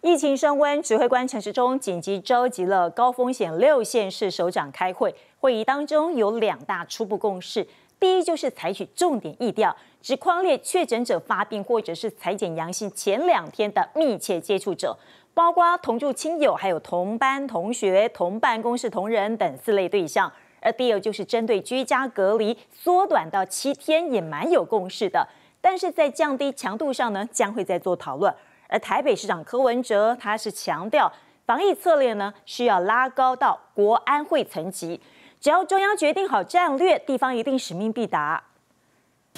疫情升温，指挥官陈时中紧急召集了高风险六县市首长开会。会议当中有两大初步共识：第一，就是采取重点疫调，只框列确诊者发病或者是裁检阳性前两天的密切接触者，包括同住亲友、还有同班同学、同办公室同仁等四类对象；而第二，就是针对居家隔离缩短到七天也蛮有共识的，但是在降低强度上呢，将会再做讨论。而台北市长柯文哲，他是强调防疫策略呢，需要拉高到国安会层级。只要中央决定好战略，地方一定使命必达。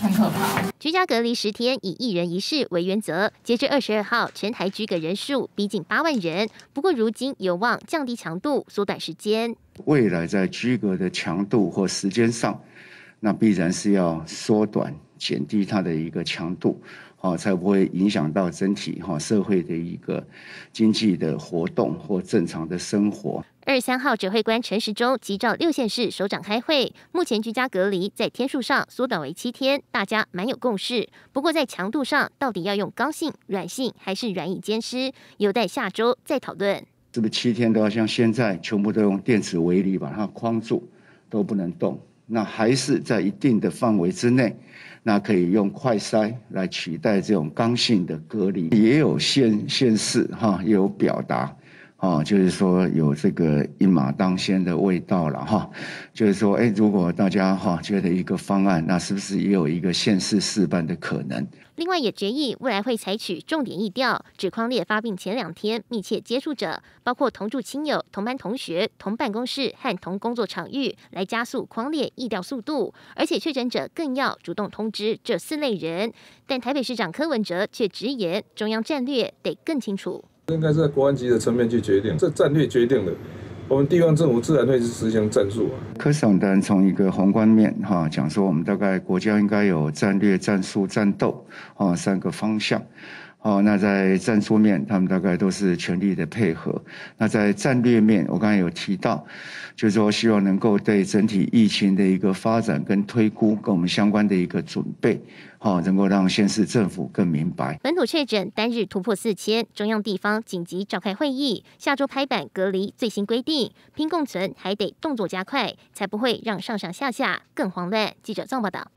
很可怕。居家隔离十天，以一人一室为原则。截至二十二号，全台居隔人数逼近八万人。不过，如今有望降低强度、缩短时间。未来在居隔的强度或时间上，那必然是要缩短、减低它的一个强度。好，才不会影响到整体哈社会的一个经济的活动或正常的生活。二十三号指挥官陈时中急召六县市首长开会，目前居家隔离在天数上缩短为七天，大家蛮有共识。不过在强度上，到底要用刚性、软性，还是软硬兼施，有待下周再讨论。是不是七天都要像现在，全部都用电子围篱把它框住，都不能动？那还是在一定的范围之内，那可以用快筛来取代这种刚性的隔离，也有现现世哈，也有表达。哦，就是说有这个一马当先的味道了哈。就是说，哎，如果大家哈觉得一个方案，那是不是也有一个现势事办的可能？另外也决议，未来会采取重点疫调，指框列发病前两天密切接触者，包括同住亲友、同班同学、同办公室和同工作场域，来加速框列疫调速度。而且确诊者更要主动通知这四类人。但台北市长柯文哲却直言，中央战略得更清楚。应该是在国安局的层面去决定，这战略决定了，我们地方政府自然会是实行战术。啊。柯先生从一个宏观面哈讲说，我们大概国家应该有战略、战术、战斗啊三个方向。好，那在战术面，他们大概都是全力的配合。那在战略面，我刚才有提到，就是说希望能够对整体疫情的一个发展跟推估，跟我们相关的一个准备，好，能够让县市政府更明白。本土确诊单日突破四千，中央地方紧急召开会议，下周拍板隔离最新规定，拼共存还得动作加快，才不会让上上下下更慌乱。记者张报道。